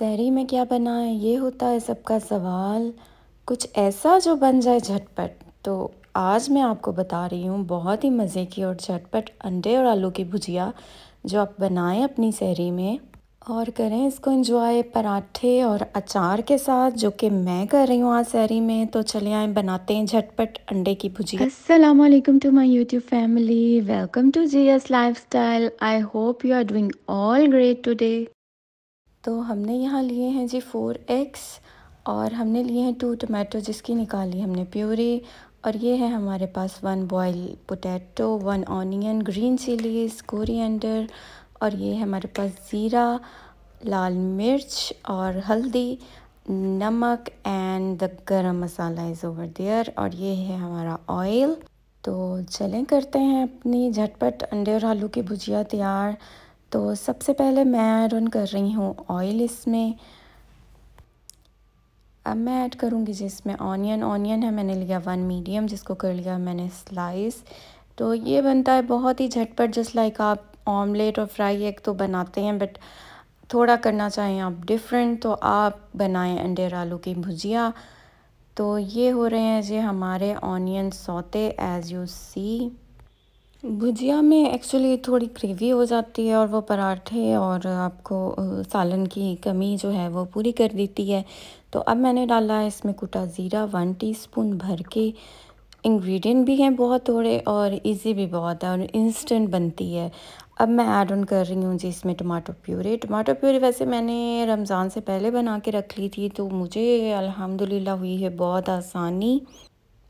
शहरी में क्या बना है ये होता है सबका सवाल कुछ ऐसा जो बन जाए झटपट तो आज मैं आपको बता रही हूँ बहुत ही मज़े की और झटपट अंडे और आलू की भुजिया जो आप बनाएं अपनी शहरी में और करें इसको इंजॉय पराठे और अचार के साथ जो कि मैं कर रही हूँ आज सहरी में तो चले आए बनाते हैं झटपट अंडे की भुजिया असलम to my YouTube family welcome to G S lifestyle I hope you are doing all great today तो हमने यहाँ लिए हैं जी फ़ोर एग्स और हमने लिए हैं टू टमाटो जिसकी निकाली हमने प्योरी और ये है हमारे पास one boil potato one onion green chillies coriander और ये है हमारे पास ज़ीरा लाल मिर्च और हल्दी नमक एंड द गरम मसाला इज़ ओवर देयर और ये है हमारा ऑयल तो चलें करते हैं अपनी झटपट अंडे और आलू की भुजिया तैयार तो सबसे पहले मैं ऐड ऑन कर रही हूँ ऑयल इसमें अब मैं ऐड करूँगी जिसमें ऑनियन ऑनियन है मैंने लिया वन मीडियम जिसको कर लिया मैंने स्लाइस तो ये बनता है बहुत ही झटपट जस्ट लाइक आप ऑमलेट और फ्राई एग तो बनाते हैं बट थोड़ा करना चाहें आप डिफरेंट तो आप बनाएं अंडे आलू की भुजिया तो ये हो रहे हैं जी हमारे onion saute as you see भुजिया में एक्चुअली थोड़ी ग्रेवी हो जाती है और वो पराठे और आपको सालन की कमी जो है वो पूरी कर देती है तो अब मैंने डाला है इसमें कुटा ज़ीरा वन टीस्पून भर के इंग्रेडिएंट भी हैं बहुत थोड़े और इजी भी बहुत है और इंस्टेंट बनती है अब मैं ऐड ऑन कर रही हूँ जी इसमें टमाटो प्यूरी टमाटो प्यूरी वैसे मैंने रमज़ान से पहले बना के रख ली थी तो मुझे अलहमदिल्ला हुई है बहुत आसानी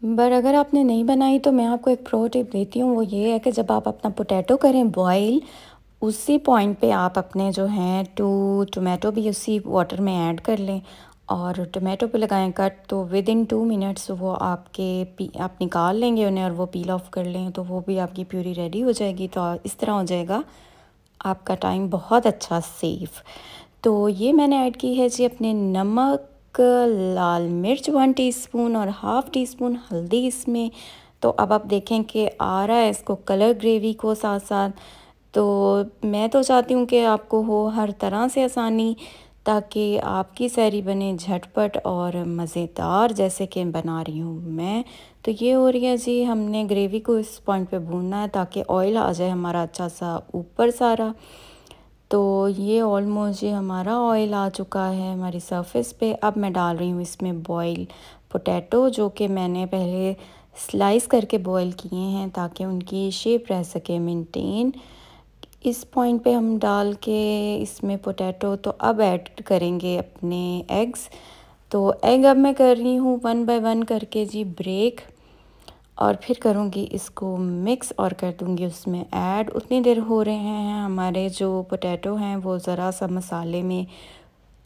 बट अगर आपने नहीं बनाई तो मैं आपको एक प्रो टिप देती हूँ वो ये है कि जब आप अपना पोटैटो करें बॉईल उसी पॉइंट पे आप अपने जो हैं टू टोमेटो भी उसी वाटर में ऐड कर लें और टोमेटो पे लगाएं कट तो विद इन टू मिनट्स वो आपके पी आप निकाल लेंगे उन्हें और वो पील ऑफ कर लें तो वो भी आपकी प्यूरी रेडी हो जाएगी तो इस तरह हो जाएगा आपका टाइम बहुत अच्छा सेफ तो ये मैंने ऐड की है जी अपने नमक लाल मिर्च वन टीस्पून और हाफ़ टी स्पून हल्दी इसमें तो अब आप देखें कि आ रहा है इसको कलर ग्रेवी को साथ साथ तो मैं तो चाहती हूँ कि आपको हो हर तरह से आसानी ताकि आपकी सैरी बने झटपट और मज़ेदार जैसे कि बना रही हूँ मैं तो ये हो रही है जी हमने ग्रेवी को इस पॉइंट पे भूनना है ताकि ऑयल आ जाए हमारा अच्छा सा ऊपर सारा तो ये ऑलमोस्ट ये हमारा ऑयल आ चुका है हमारी सरफेस पे अब मैं डाल रही हूँ इसमें बॉयल पोटैटो जो कि मैंने पहले स्लाइस करके बॉयल किए हैं ताकि उनकी शेप रह सके मेंटेन इस पॉइंट पे हम डाल के इसमें पोटैटो तो अब ऐड करेंगे अपने एग्स तो एग अब मैं कर रही हूँ वन बाय वन करके जी ब्रेक और फिर करूँगी इसको मिक्स और कर दूँगी उसमें ऐड उतनी देर हो रहे हैं हमारे जो पोटैटो हैं वो ज़रा सा मसाले में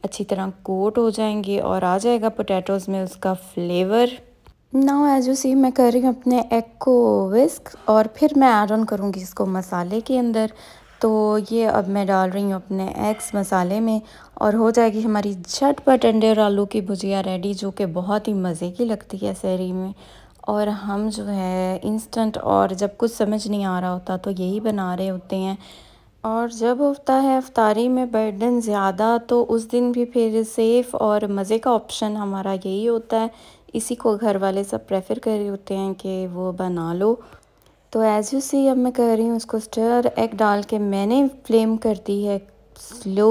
अच्छी तरह कोट हो जाएंगे और आ जाएगा पोटैटोज़ में उसका flavour now as you see मैं कर रही हूँ अपने एग को विस्क और फिर मैं ऐड ऑन करूँगी इसको मसाले के अंदर तो ये अब मैं डाल रही हूँ अपने एग्स मसाले में और हो जाएगी हमारी झटपट अंडे और आलू की भुजिया रेडी जो कि बहुत ही मज़े की लगती है सहरी में और हम जो है इंस्टेंट और जब कुछ समझ नहीं आ रहा होता तो यही बना रहे होते हैं और जब होता है अफ्तारी में बर्डन ज़्यादा तो उस दिन भी फिर सेफ़ और मज़े का ऑप्शन हमारा यही होता है इसी को घर वाले सब प्रेफर कर रहे होते हैं कि वो बना लो तो एज़ यू सी अब मैं कर रही हूँ उसको स्टर एग डाल के मैंने फ्लेम कर दी है स्लो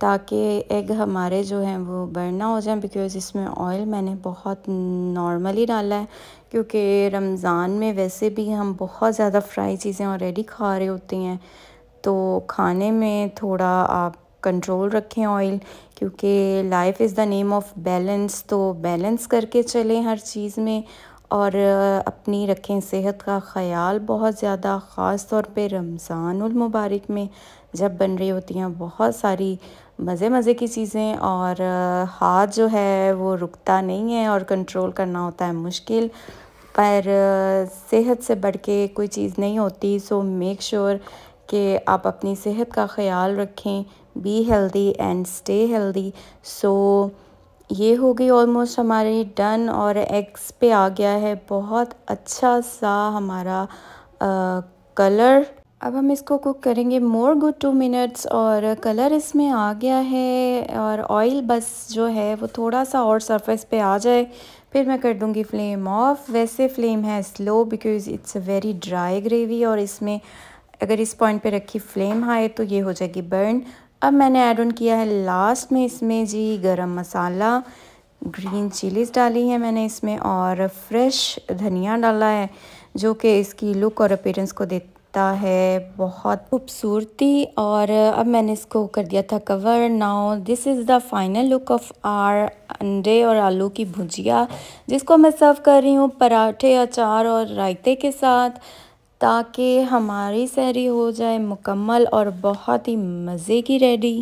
ताकि एग हमारे जो हैं वो बर्न ना हो जाए बिकॉज़ इसमें ऑयल मैंने बहुत नॉर्मली डाला है क्योंकि रमज़ान में वैसे भी हम बहुत ज़्यादा फ्राई चीज़ें ऑलरेडी खा रहे होते हैं तो खाने में थोड़ा आप कंट्रोल रखें ऑयल क्योंकि life is the name of balance तो बैलेंस करके चलें हर चीज़ में और अपनी रखें सेहत का ख्याल बहुत ज़्यादा ख़ास तौर पे मुबारक में जब बन रही होती हैं बहुत सारी मज़े मज़े की चीज़ें और हाथ जो है वो रुकता नहीं है और कंट्रोल करना होता है मुश्किल पर सेहत से बढ़ के कोई चीज़ नहीं होती सो मेक श्योर कि आप अपनी सेहत का ख्याल रखें be healthy and stay healthy so ये हो गई ऑलमोस्ट हमारी डन और एग्स पे आ गया है बहुत अच्छा सा हमारा आ, कलर अब हम इसको कुक करेंगे मोर गुड टू मिनट्स और कलर इसमें आ गया है और ऑयल बस जो है वो थोड़ा सा और सरफेस पे आ जाए फिर मैं कर दूंगी फ्लेम ऑफ वैसे फ्लेम है slow because it's a very dry gravy और इसमें अगर इस पॉइंट पे रखी फ्लेम हाई तो ये हो जाएगी बर्न अब मैंने ऐड ऑन किया है लास्ट में इसमें जी गरम मसाला ग्रीन चिलीज़ डाली है मैंने इसमें और फ्रेश धनिया डाला है जो कि इसकी लुक और अपेरेंस को देता है बहुत खूबसूरती और अब मैंने इसको कर दिया था cover now this is the final look of our अंडे और आलू की भुजिया जिसको मैं सर्व कर रही हूँ पराठे अचार और रायते के साथ ताकि हमारी सहरी हो जाए मुकम्मल और बहुत ही मज़े की रेडी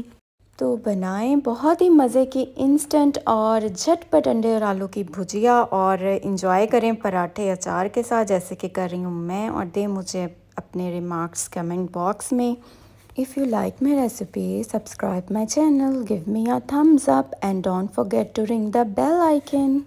तो बनाएं बहुत ही मज़े की इंस्टेंट और झटपट अंडे और आलू की भुजिया और इन्जॉय करें पराठे अचार के साथ जैसे कि कर रही हूँ मैं और दें मुझे अपने रिमार्क्स कमेंट बॉक्स में if you like my recipe subscribe my channel give me a thumbs up and don't forget to ring the bell icon